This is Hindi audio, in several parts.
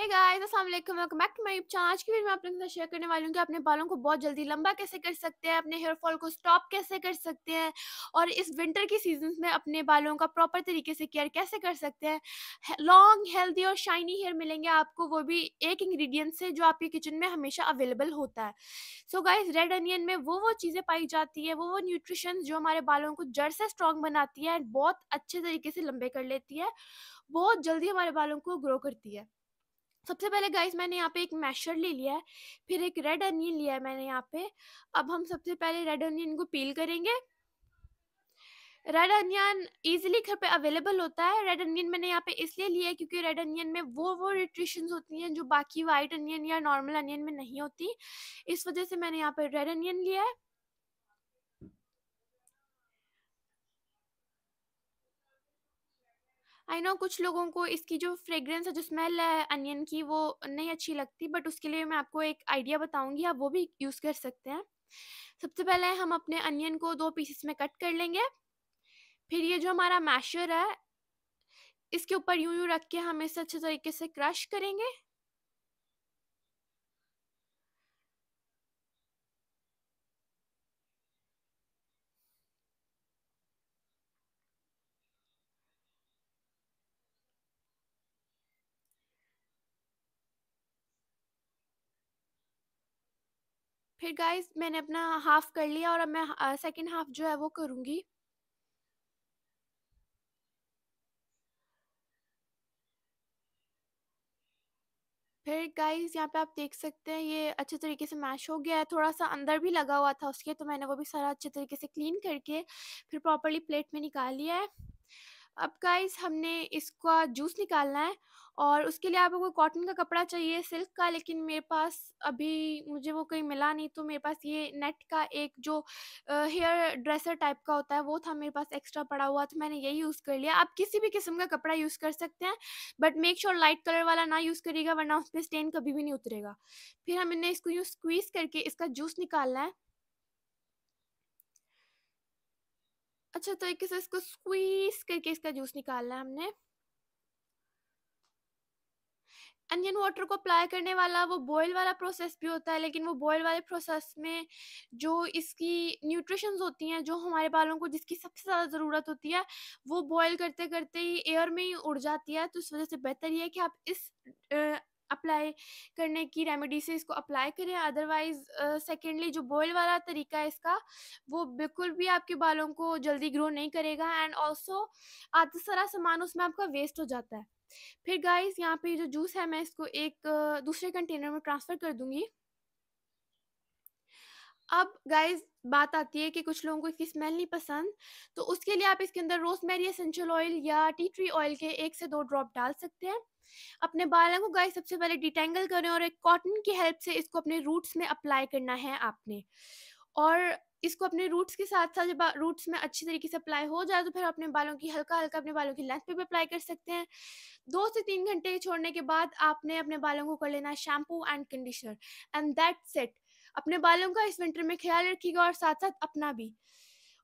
हे गाइस अस्सलाम वालेकुम welcome back to my YouTube channel आज की वीडियो में आप लोगों के साथ शेयर करने वाली हूँ कि अपने बालों को बहुत जल्दी लंबा कैसे कर सकते हैं अपने हेयर फॉल को स्टॉप कैसे कर सकते हैं और इस विंटर की सीजन में अपने बालों का प्रॉपर तरीके से केयर कैसे कर सकते हैं लॉन्ग हेल्दी और शाइनी हेयर मिलेंगे आपको वो भी एक इंग्रीडियंट से जो आपके किचन में हमेशा अवेलेबल होता है सो गाइज रेड अनियन में वो वो चीज़ें पाई जाती है वो वो न्यूट्रिशन जो हमारे बालों को जड़ से स्ट्रॉन्ग बनाती है बहुत अच्छे तरीके से लंबे कर लेती है बहुत जल्दी हमारे बालों को ग्रो करती है सबसे पहले गाइस मैंने यहाँ पे एक मैशर ले लिया है फिर एक रेड अनियन लिया है मैंने यहाँ पे अब हम सबसे पहले रेड अनियन को पील करेंगे रेड अनियन इजीली घर पे अवेलेबल होता है रेड अनियन मैंने यहाँ पे इसलिए लिया है क्योंकि रेड अनियन में वो वो न्यूट्रिशन होती हैं जो बाकी वाइट अनियन या नॉर्मल अनियन में नहीं होती इस वजह से मैंने यहाँ पे रेड अनियन लिया है आई नो कुछ लोगों को इसकी जो फ्रेग्रेंस है जो स्मेल है अनियन की वो नहीं अच्छी लगती बट उसके लिए मैं आपको एक आइडिया बताऊंगी आप वो भी यूज़ कर सकते हैं सबसे पहले हम अपने अनियन को दो पीसेस में कट कर लेंगे फिर ये जो हमारा मैशर है इसके ऊपर यूं यूं रख के हम इसे अच्छे तरीके से क्रश करेंगे फिर गाइस मैंने अपना हाफ कर लिया और अब मैं सेकेंड हाफ जो है वो करूंगी फिर गाइस यहाँ पे आप देख सकते हैं ये अच्छे तरीके से मैश हो गया है थोड़ा सा अंदर भी लगा हुआ था उसके तो मैंने वो भी सारा अच्छे तरीके से क्लीन करके फिर प्रॉपरली प्लेट में निकाल लिया है अब गाइस हमने इसका जूस निकालना है और उसके लिए आपको कॉटन का कपड़ा चाहिए सिल्क का लेकिन मेरे पास अभी मुझे वो कहीं मिला नहीं तो मेरे पास ये नेट का एक जो हेयर ड्रेसर टाइप का होता है वो था मेरे पास एक्स्ट्रा पड़ा हुआ तो मैंने यही यूज़ कर लिया आप किसी भी किस्म का कपड़ा यूज़ कर सकते हैं but make sure light colour वाला ना यूज़ करिएगा वरना उसमें स्टेन कभी भी नहीं उतरेगा फिर हमने इसको यूँ स्क्वीज़ करके इसका जूस निकालना है अच्छा तरीके तो से इसको स्क्वीज करके इसका जूस निकालना है हमने अनियन वाटर को अप्लाई करने वाला वो बॉयल वाला प्रोसेस भी होता है लेकिन वो बॉयल वाले प्रोसेस में जो इसकी न्यूट्रिशन होती हैं जो हमारे बालों को जिसकी सबसे ज़्यादा ज़रूरत होती है वो बॉयल करते करते ही एयर में ही उड़ जाती है तो इस वजह से बेहतर ये है कि आप इस अप्लाई करने की रेमेडी से इसको अप्लाई करें अदरवाइज सेकेंडली uh, जो बॉयल वाला तरीका है इसका वो बिल्कुल भी आपके बालों को जल्दी ग्रो नहीं करेगा एंड ऑल्सो आधा सारा सामान उसमें आपका वेस्ट हो जाता है फिर गाइस यहाँ पे जो जूस है मैं इसको एक दूसरे कंटेनर में ट्रांसफ़र कर दूंगी अब गाइज बात आती है कि कुछ लोगों को इसकी स्मेल नहीं पसंद तो उसके लिए आप इसके अंदर मेरी एसेंशियल ऑयल या टी ट्री ऑयल के एक से दो ड्रॉप डाल सकते हैं अपने बालों को गाइस सबसे पहले डिटेंगल करें और एक कॉटन की हेल्प से इसको अपने रूट्स में अप्लाई करना है आपने और इसको अपने रूट्स के साथ साथ जब रूट्स में अच्छी तरीके से अप्लाई हो जाए तो फिर अपने बालों की हल्का हल्का अपने बालों की लेंथ पे भी अप्लाई कर सकते हैं दो से तीन घंटे छोड़ने के बाद आपने अपने बालों को कर लेना है shampoo and conditioner and that's it अपने बालों का इस विंटर में ख्याल रखिएगा और साथ साथ अपना भी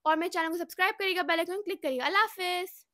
और मेरे चैनल को सब्सक्राइब करिएगा बेल आइकन क्लिक करिएगा अल्लाह हाफिज़